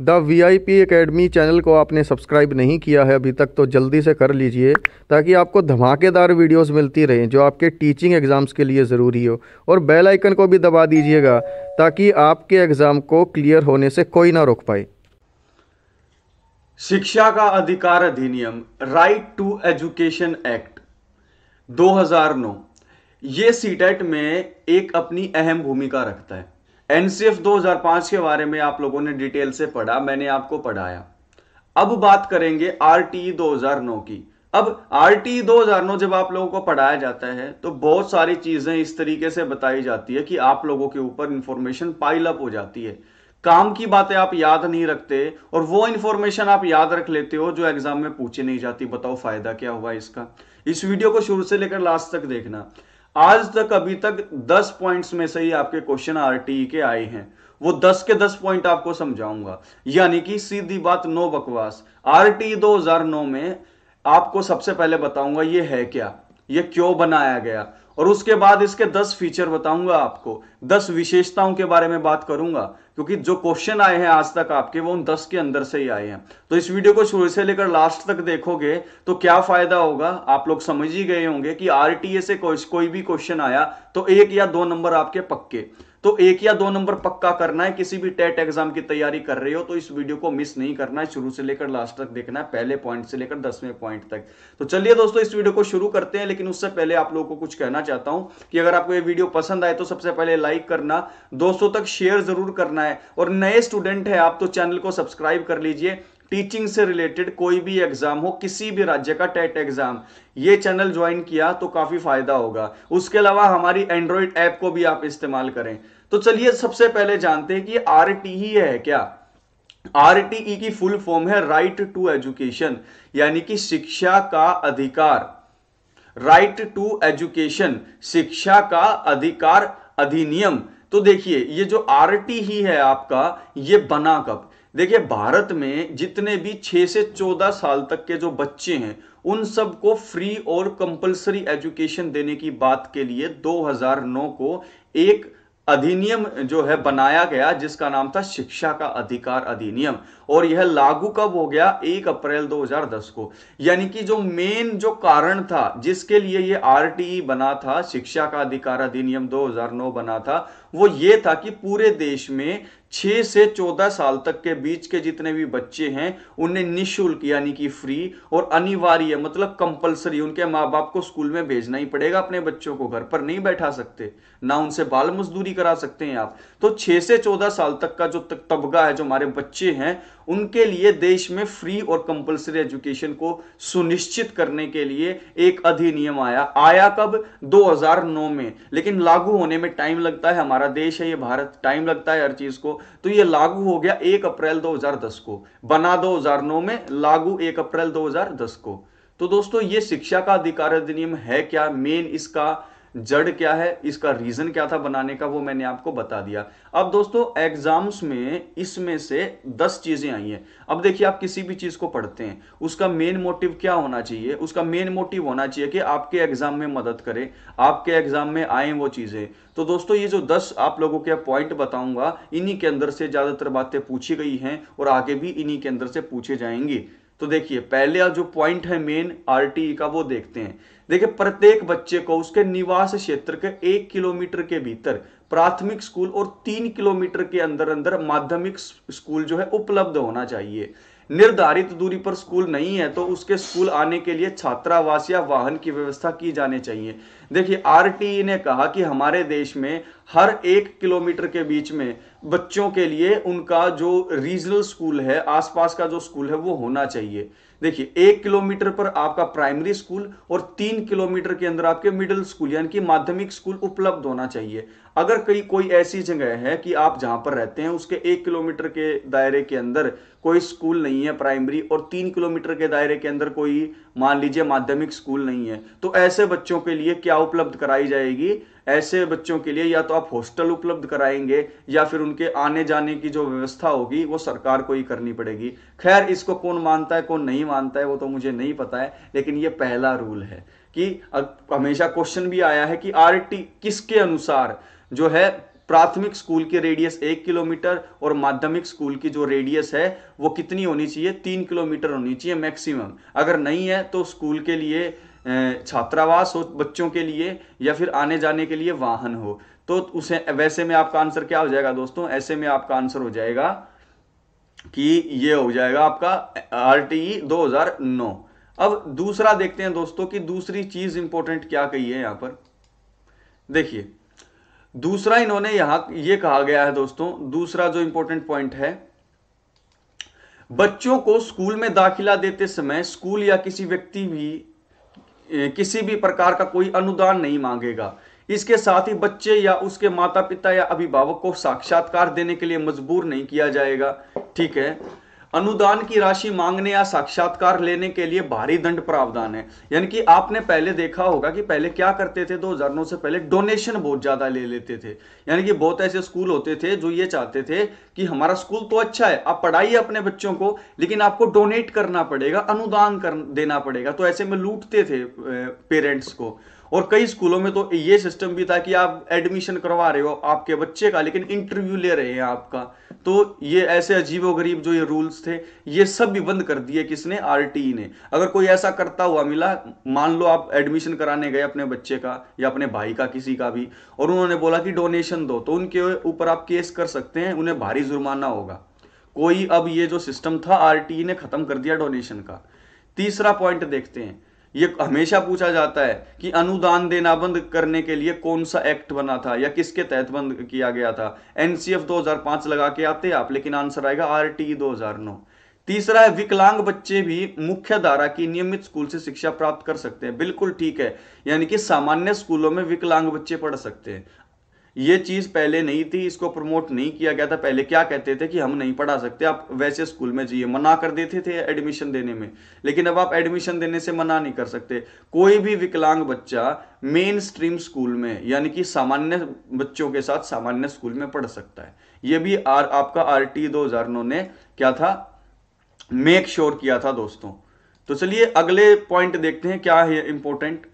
the V I P academy channel को आपने subscribe नहीं किया है अभी तक तो जल्दी से कर लीजिए ताकि आपको धमाकेदार वीडियोस मिलती रहें जो आपके टीचिंग एग्ज़ाम्स के लिए ज़रूरी हो और बेल आइकन को भी दबा दीजिएगा ताकि आपके एग्ज़ाम को क्लियर होने से कोई ना रोक पाए शिक्षा का अधिकार अधिनियम राइट टू एजुकेशन एक्ट 2009 ये सीटेट e में एक अपनी अहम भूमिका रखता है एनसीएफ 2005 के बारे में आप लोगों ने डिटेल से पढ़ा मैंने आपको पढ़ाया अब बात करेंगे आरटीई 2009 की अब आरटीई 2009 जब आप लोगों को पढ़ाया जाता है तो बहुत सारी चीजें इस तरीके से बताई जाती है कि आप लोगों के ऊपर इंफॉर्मेशन पाइल अप हो जाती है काम की बातें आप याद नहीं रखते और वो इंफॉर्मेशन आप याद रख लेते हो जो एग्जाम में पूछी नहीं जाती बताओ फायदा क्या हुआ इसका इस वीडियो को शुरू से लेकर लास्ट तक देखना आज तक अभी तक 10 पॉइंट्स में से ही आपके क्वेश्चन आरटीई के आए हैं वो 10 के 10 पॉइंट आपको समझाऊंगा यानी कि सीधी बात नो बकवास आरटीई 2009 में आपको सबसे पहले बताऊंगा ये है क्या ये क्यों बनाया गया और उसके बाद इसके दस फीचर बताऊंगा आपको दस विशेषताओं के बारे में बात करूंगा क्योंकि जो क्वेश्चन आए हैं आज तक आपके वो उन दस के अंदर से ही आए हैं तो इस वीडियो को शुरू से लेकर लास्ट तक देखोगे तो क्या फायदा होगा आप लोग समझ ही गए होंगे कि आर से कोई भी क्वेश्चन आया तो एक या दो नंबर आपके पक्के तो एक या दो नंबर पक्का करना है किसी भी टेट एग्जाम की तैयारी कर रहे हो तो इस वीडियो को मिस नहीं करना है शुरू से लेकर लास्ट तक देखना है पहले पॉइंट से लेकर दसवें पॉइंट तक तो चलिए दोस्तों इस वीडियो को शुरू करते हैं लेकिन उससे पहले आप लोगों को कुछ कहना चाहता हूं कि अगर आपको यह वीडियो पसंद आए तो सबसे पहले लाइक करना दोस्तों तक शेयर जरूर करना है और नए स्टूडेंट है आप तो चैनल को सब्सक्राइब कर लीजिए टीचिंग से रिलेटेड कोई भी एग्जाम हो किसी भी राज्य का टेट एग्जाम ये चैनल ज्वाइन किया तो काफी फायदा होगा उसके अलावा हमारी एंड्रॉइड ऐप को भी आप इस्तेमाल करें तो चलिए सबसे पहले जानते हैं कि आर ही e है क्या आर e की फुल फॉर्म है राइट टू एजुकेशन यानी कि शिक्षा का अधिकार राइट टू एजुकेशन शिक्षा का अधिकार अधिनियम तो देखिए ये जो आर ही e है आपका ये बना कब देखिए भारत में जितने भी 6 से 14 साल तक के जो बच्चे हैं उन सब को फ्री और कंपलसरी एजुकेशन देने की बात के लिए 2009 को एक अधिनियम जो है बनाया गया जिसका नाम था शिक्षा का अधिकार अधिनियम और यह लागू कब हो गया एक अप्रैल 2010 को यानी कि जो मेन जो कारण था जिसके लिए ये आरटीई e बना था शिक्षा का अधिकार अधिनियम 2009 बना था वो ये था कि पूरे देश में 6 से 14 साल तक के बीच के जितने भी बच्चे हैं उन्हें निशुल्क यानी कि फ्री और अनिवार्य मतलब कंपलसरी उनके माँ बाप को स्कूल में भेजना ही पड़ेगा अपने बच्चों को घर पर नहीं बैठा सकते ना उनसे बाल मजदूरी करा सकते हैं आप तो 6 से 14 साल तक का जो तबका है जो हमारे बच्चे हैं उनके लिए देश में फ्री और कंपलसरी एजुकेशन को सुनिश्चित करने के लिए एक अधिनियम आया आया कब 2009 में लेकिन लागू होने में टाइम लगता है हमारा देश है ये भारत टाइम लगता है हर चीज को तो ये लागू हो गया 1 अप्रैल 2010 को बना 2009 में लागू 1 अप्रैल 2010 को तो दोस्तों ये शिक्षा का अधिकार अधिनियम है क्या मेन इसका जड़ क्या है इसका रीजन क्या था बनाने का वो मैंने आपको बता दिया अब दोस्तों एग्जाम्स में इसमें से दस चीजें आई हैं अब देखिए आप किसी भी चीज को पढ़ते हैं उसका मेन मोटिव क्या होना चाहिए उसका मेन मोटिव होना चाहिए कि आपके एग्जाम में मदद करे आपके एग्जाम में आए वो चीजें तो दोस्तों ये जो दस आप लोगों के पॉइंट बताऊंगा इन्हीं के अंदर से ज्यादातर बातें पूछी गई हैं और आगे भी इन्हीं के अंदर से पूछे जाएंगी तो देखिए पहले जो पॉइंट है मेन आरटीई का वो देखते हैं देखिए प्रत्येक बच्चे को उसके निवास क्षेत्र के एक किलोमीटर के भीतर प्राथमिक स्कूल और तीन किलोमीटर के अंदर अंदर माध्यमिक स्कूल जो है उपलब्ध होना चाहिए निर्धारित दूरी पर स्कूल नहीं है तो उसके स्कूल आने के लिए छात्रावास या वाहन की व्यवस्था की जानी चाहिए देखिए आरटीई ने कहा कि हमारे देश में हर एक किलोमीटर के बीच में बच्चों के लिए उनका जो रीजनल स्कूल है आसपास का जो स्कूल है वो होना चाहिए देखिए एक किलोमीटर पर आपका प्राइमरी स्कूल और तीन किलोमीटर के अंदर आपके मिडिल स्कूल यानी कि माध्यमिक स्कूल उपलब्ध होना चाहिए अगर कई कोई ऐसी जगह है कि आप जहां पर रहते हैं उसके एक किलोमीटर के दायरे के अंदर कोई स्कूल नहीं है प्राइमरी और तीन किलोमीटर के दायरे के अंदर कोई मान लीजिए माध्यमिक स्कूल नहीं है तो ऐसे बच्चों के लिए क्या उपलब्ध कराई जाएगी ऐसे बच्चों के लिए या तो आप हॉस्टल उपलब्ध कराएंगे या फिर उनके आने जाने की जो व्यवस्था होगी वो सरकार को ही करनी पड़ेगी खैर इसको कौन मानता है कौन नहीं मानता है वो तो मुझे नहीं पता है लेकिन ये पहला रूल है कि हमेशा क्वेश्चन भी आया है कि आर किसके अनुसार जो है प्राथमिक स्कूल के रेडियस एक किलोमीटर और माध्यमिक स्कूल की जो रेडियस है वो कितनी होनी चाहिए तीन किलोमीटर होनी चाहिए मैक्सिमम अगर नहीं है तो स्कूल के लिए छात्रावास हो बच्चों के लिए या फिर आने जाने के लिए वाहन हो तो उसे वैसे में आपका आंसर क्या हो जाएगा दोस्तों ऐसे में आपका आंसर हो जाएगा कि ये हो जाएगा आपका आर टी ई अब दूसरा देखते हैं दोस्तों कि दूसरी चीज इंपॉर्टेंट क्या कही है यहां पर देखिए दूसरा इन्होंने यहां ये कहा गया है दोस्तों दूसरा जो इंपॉर्टेंट पॉइंट है बच्चों को स्कूल में दाखिला देते समय स्कूल या किसी व्यक्ति भी किसी भी प्रकार का कोई अनुदान नहीं मांगेगा इसके साथ ही बच्चे या उसके माता पिता या अभिभावक को साक्षात्कार देने के लिए मजबूर नहीं किया जाएगा ठीक है अनुदान की राशि मांगने या साक्षात्कार लेने के लिए भारी दंड प्रावधान है यानी कि आपने पहले देखा होगा कि पहले क्या करते थे दो हजारों से पहले डोनेशन बहुत ज़्यादा ले लेते थे यानी कि बहुत ऐसे स्कूल होते थे जो ये चाहते थे कि हमारा स्कूल तो अच्छा है आप पढ़ाइए अपने बच्चों को लेकिन आपको डोनेट करना पड़ेगा अनुदान कर देना पड़ेगा तो ऐसे में लूटते थे पेरेंट्स को और कई स्कूलों में तो ये सिस्टम भी था कि आप एडमिशन करवा रहे हो आपके बच्चे का लेकिन इंटरव्यू ले रहे हैं आपका तो ये ऐसे अजीबोगरीब गरीब जो ये रूल्स थे ये सब भी बंद कर दिए किसने आर e ने अगर कोई ऐसा करता हुआ मिला मान लो आप एडमिशन कराने गए अपने बच्चे का या अपने भाई का किसी का भी और उन्होंने बोला कि डोनेशन दो तो उनके ऊपर आप केस कर सकते हैं उन्हें भारी जुर्माना होगा कोई अब ये जो सिस्टम था आर e ने खत्म कर दिया डोनेशन का तीसरा पॉइंट देखते हैं ये हमेशा पूछा जाता है कि अनुदान देना बंद करने के लिए कौन सा एक्ट बना था या किसके तहत बंद किया गया था एनसीएफ 2005 लगा के आते आप लेकिन आंसर आएगा आर 2009 तीसरा है विकलांग बच्चे भी मुख्य धारा की नियमित स्कूल से शिक्षा प्राप्त कर सकते हैं बिल्कुल ठीक है यानी कि सामान्य स्कूलों में विकलांग बच्चे पढ़ सकते हैं ये चीज़ पहले नहीं थी इसको प्रमोट नहीं किया गया था पहले क्या कहते थे कि हम नहीं पढ़ा सकते आप वैसे स्कूल में जाइए मना कर देते थे एडमिशन देने में लेकिन अब आप एडमिशन देने से मना नहीं कर सकते कोई भी विकलांग बच्चा मेन स्ट्रीम स्कूल में यानी कि सामान्य बच्चों के साथ सामान्य स्कूल में पढ़ सकता है ये भी आर, आपका आर टी ने क्या था मेक श्योर sure किया था दोस्तों तो चलिए अगले पॉइंट देखते हैं क्या है इंपॉर्टेंट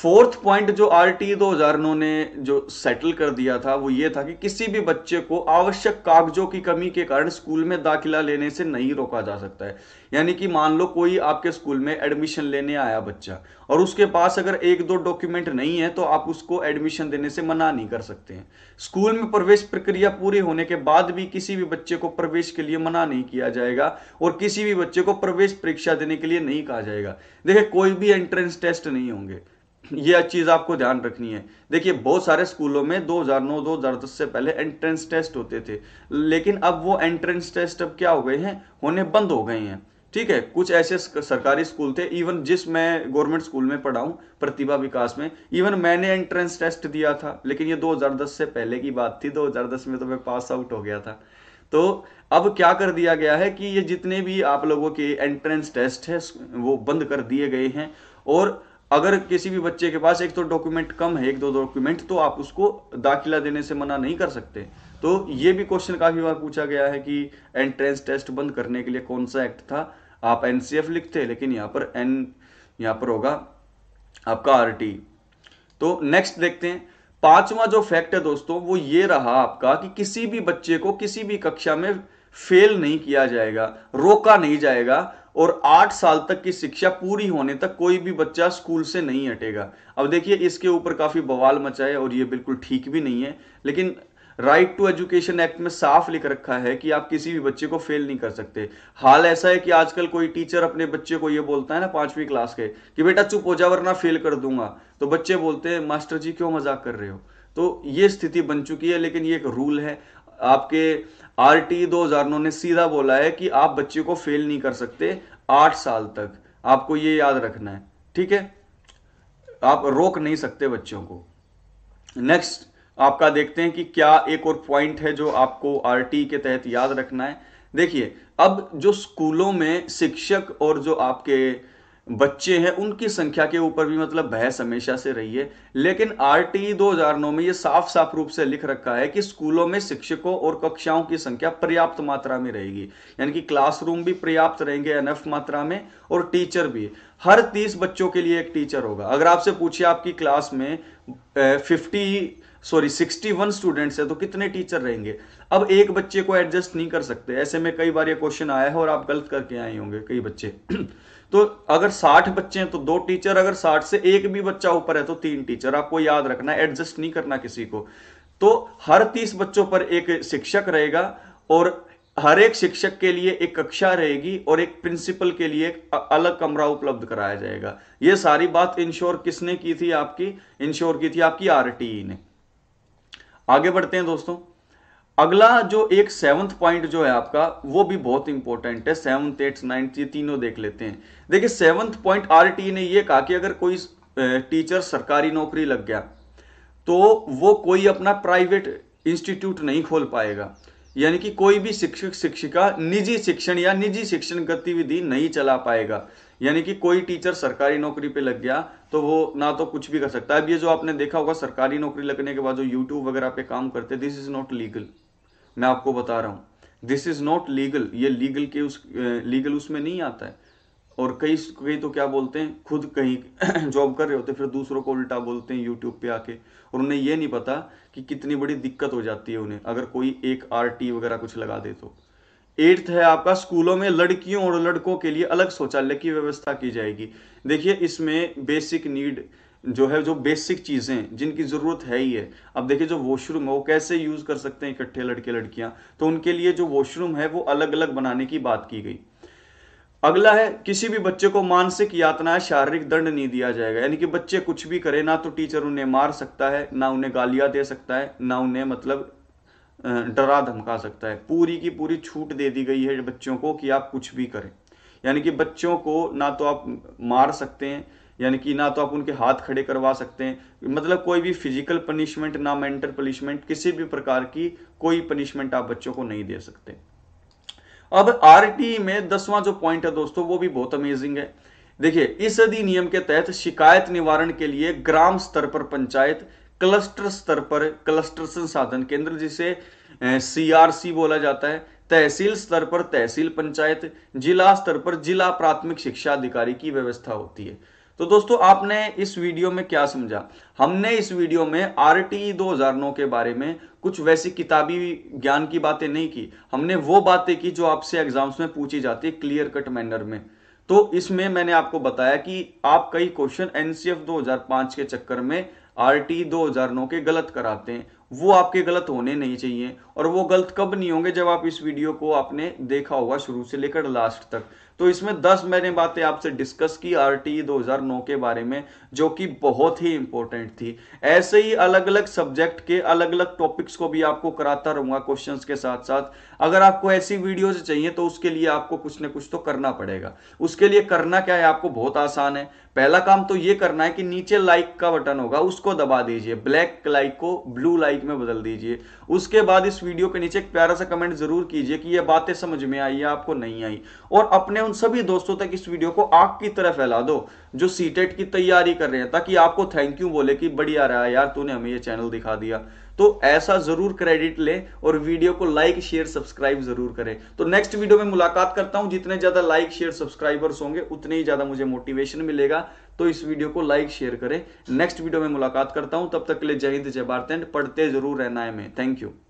फोर्थ पॉइंट जो आर टी दो हजार नौ ने जो सेटल कर दिया था वो ये था कि किसी भी बच्चे को आवश्यक कागजों की कमी के कारण स्कूल में दाखिला लेने से नहीं रोका जा सकता है यानी कि मान लो कोई आपके स्कूल में एडमिशन लेने आया बच्चा और उसके पास अगर एक दो डॉक्यूमेंट नहीं है तो आप उसको एडमिशन देने से मना नहीं कर सकते हैं स्कूल में प्रवेश प्रक्रिया पूरी होने के बाद भी किसी भी बच्चे को प्रवेश के लिए मना नहीं किया जाएगा और किसी भी बच्चे को प्रवेश परीक्षा देने के लिए नहीं कहा जाएगा देखिए कोई भी एंट्रेंस टेस्ट नहीं होंगे ये चीज़ आपको ध्यान रखनी है देखिए बहुत सारे स्कूलों में 2009 2010 से पहले एंट्रेंस टेस्ट होते थे लेकिन अब वो एंट्रेंस टेस्ट अब क्या हो गए हैं होने बंद हो गए हैं ठीक है कुछ ऐसे सरकारी स्कूल थे इवन जिस मैं गवर्नमेंट स्कूल में पढ़ा हूँ प्रतिभा विकास में इवन मैंने एंट्रेंस टेस्ट दिया था लेकिन ये 2010 से पहले की बात थी 2010 में तो मैं पास आउट हो गया था तो अब क्या कर दिया गया है कि ये जितने भी आप लोगों के एंट्रेंस टेस्ट है वो बंद कर दिए गए हैं और अगर किसी भी बच्चे के पास एक तो डॉक्यूमेंट कम है एक दो डॉक्यूमेंट तो आप उसको दाखिला देने से मना नहीं कर सकते तो ये भी क्वेश्चन काफ़ी बार पूछा गया है कि एंट्रेंस टेस्ट बंद करने के लिए कौन सा एक्ट था आप एनसीएफ लिखते लेकिन यहाँ पर एन यहाँ पर होगा आपका आर तो नेक्स्ट देखते हैं पांचवा जो फैक्ट है दोस्तों वो ये रहा आपका कि किसी भी बच्चे को किसी भी कक्षा में फेल नहीं किया जाएगा रोका नहीं जाएगा और आठ साल तक की शिक्षा पूरी होने तक कोई भी बच्चा स्कूल से नहीं हटेगा अब देखिए इसके ऊपर काफ़ी बवाल मचा है और ये बिल्कुल ठीक भी नहीं है लेकिन राइट टू एजुकेशन एक्ट में साफ लिख रखा है कि आप किसी भी बच्चे को फेल नहीं कर सकते हाल ऐसा है कि आजकल कोई टीचर अपने बच्चे को ये बोलता है ना पांचवी क्लास के कि बेटा चुप हो जा वरना फेल कर दूंगा तो बच्चे बोलते हैं मास्टर जी क्यों मजाक कर रहे हो तो ये स्थिति बन चुकी है लेकिन ये एक रूल है आपके आर टी दो हजार ने सीधा बोला है कि आप बच्चे को फेल नहीं कर सकते आठ साल तक आपको ये याद रखना है ठीक है आप रोक नहीं सकते बच्चों को नेक्स्ट आपका देखते हैं कि क्या एक और पॉइंट है जो आपको आर टी के तहत याद रखना है देखिए अब जो स्कूलों में शिक्षक और जो आपके बच्चे हैं उनकी संख्या के ऊपर भी मतलब बहस हमेशा से रही है लेकिन आर 2009 में ये साफ साफ रूप से लिख रखा है कि स्कूलों में शिक्षकों और कक्षाओं की संख्या पर्याप्त मात्रा में रहेगी यानी कि क्लासरूम भी पर्याप्त रहेंगे अनफ मात्रा में और टीचर भी हर तीस बच्चों के लिए एक टीचर होगा अगर आपसे पूछे आपकी क्लास में फिफ्टी सॉरी वन स्टूडेंट्स है तो कितने टीचर रहेंगे अब एक बच्चे को एडजस्ट नहीं कर सकते ऐसे में कई बार ये क्वेश्चन आया है और आप गलत करके आए होंगे कई बच्चे तो अगर साठ बच्चे हैं तो दो टीचर अगर साठ से एक भी बच्चा ऊपर है तो तीन टीचर आपको याद रखना एडजस्ट नहीं करना किसी को तो हर तीस बच्चों पर एक शिक्षक रहेगा और हर एक शिक्षक के लिए एक कक्षा रहेगी और एक प्रिंसिपल के लिए एक अलग कमरा उपलब्ध कराया जाएगा ये सारी बात इंश्योर किसने की थी आपकी इंश्योर की थी आपकी आरटीई ने आगे बढ़ते हैं दोस्तों अगला जो एक सेवंथ पॉइंट जो है आपका वो भी बहुत इंपॉर्टेंट है सेवंथ एट्थ नाइन्थ ये तीनों देख लेते हैं देखिए सेवंथ पॉइंट आर ने ये कहा कि अगर कोई टीचर सरकारी नौकरी लग गया तो वो कोई अपना प्राइवेट इंस्टीट्यूट नहीं खोल पाएगा यानी कि कोई भी शिक्षक शिक्षिका निजी शिक्षण या निजी शिक्षण गतिविधि नहीं चला पाएगा यानी कि कोई टीचर सरकारी नौकरी पे लग गया तो वो ना तो कुछ भी कर सकता है अब ये जो आपने देखा होगा सरकारी नौकरी लगने के बाद जो यूट्यूब वगैरह पे काम करते दिस इज नॉट लीगल मैं आपको बता रहा हूँ दिस इज़ नॉट लीगल ये लीगल के उस लीगल उसमें नहीं आता है और कई कई तो क्या बोलते हैं खुद कहीं जॉब कर रहे होते फिर दूसरों को उल्टा बोलते हैं यूट्यूब पे आके और उन्हें ये नहीं पता कि कितनी बड़ी दिक्कत हो जाती है उन्हें अगर कोई एक आर टी वगैरह कुछ लगा दे तो एट्थ है आपका स्कूलों में लड़कियों और लड़कों के लिए अलग शौचालय की व्यवस्था की जाएगी देखिए इसमें बेसिक नीड जो है जो बेसिक चीज़ें जिनकी ज़रूरत है ही है अब देखिए जो वॉशरूम है वो कैसे यूज़ कर सकते हैं इकट्ठे लड़के लड़कियां तो उनके लिए जो वॉशरूम है वो अलग अलग बनाने की बात की गई अगला है किसी भी बच्चे को मानसिक यातना शारीरिक दंड नहीं दिया जाएगा यानी कि बच्चे कुछ भी करे ना तो टीचर उन्हें मार सकता है ना उन्हें गालियां दे सकता है ना उन्हें मतलब डरा धमका सकता है पूरी की पूरी छूट दे दी गई है बच्चों को कि आप कुछ भी करें यानी कि बच्चों को ना तो आप मार सकते हैं यानी कि ना तो आप उनके हाथ खड़े करवा सकते हैं मतलब कोई भी फिजिकल पनिशमेंट ना मेंटल पनिशमेंट किसी भी प्रकार की कोई पनिशमेंट आप बच्चों को नहीं दे सकते अब आर में दसवां जो पॉइंट है दोस्तों वो भी बहुत अमेजिंग है देखिए इस अधिनियम के तहत शिकायत निवारण के लिए ग्राम स्तर पर पंचायत क्लस्टर स्तर पर क्लस्टर संसाधन केंद्र जिसे सीआरसी बोला जाता है तहसील स्तर पर तहसील पंचायत जिला स्तर पर जिला प्राथमिक शिक्षा अधिकारी की व्यवस्था होती है तो दोस्तों आपने इस वीडियो में क्या समझा हमने इस वीडियो में आर टी दो हजार के बारे में कुछ वैसी किताबी ज्ञान की बातें नहीं की हमने वो बातें की जो आपसे एग्जाम्स में पूछी जाती है क्लियर कट मैनर में तो इसमें मैंने आपको बताया कि आप कई क्वेश्चन एनसीएफ 2005 के चक्कर में आर टी के गलत कराते हैं वो आपके गलत होने नहीं चाहिए और वो गलत कब नहीं होंगे जब आप इस वीडियो को आपने देखा होगा शुरू से लेकर लास्ट तक तो इसमें 10 मैंने बातें आपसे डिस्कस की आरटीई e 2009 के बारे में जो कि बहुत ही इंपॉर्टेंट थी ऐसे ही अलग अलग सब्जेक्ट के अलग अलग टॉपिक्स को भी आपको कराता रहूंगा क्वेश्चंस के साथ साथ अगर आपको ऐसी वीडियोज चाहिए तो उसके लिए आपको कुछ ना कुछ तो करना पड़ेगा उसके लिए करना क्या है आपको बहुत आसान है पहला काम तो ये करना है कि नीचे लाइक का बटन होगा उसको दबा दीजिए ब्लैक लाइक को ब्लू लाइक में बदल दीजिए उसके बाद इस वीडियो के नीचे एक प्यारा सा कमेंट जरूर कीजिए कि ये बातें समझ में आई है आपको नहीं आई और अपने उन सभी दोस्तों तक इस वीडियो को आग की तरह फैला दो जो सीटेट e की तैयारी कर रहे हैं ताकि आपको थैंक यू बोले कि बढ़िया रहा यार तूने हमें ये चैनल दिखा दिया तो ऐसा जरूर क्रेडिट लें और वीडियो को लाइक शेयर सब्सक्राइब जरूर करें तो नेक्स्ट वीडियो में मुलाकात करता हूं जितने ज्यादा लाइक शेयर सब्सक्राइबर्स होंगे उतने ही ज्यादा मुझे मोटिवेशन मिलेगा तो इस वीडियो को लाइक शेयर करें नेक्स्ट वीडियो में मुलाकात करता हूं तब तक के लिए जय हिंद जय भारत एंड पढ़ते जरूर रहना है मैं थैंक यू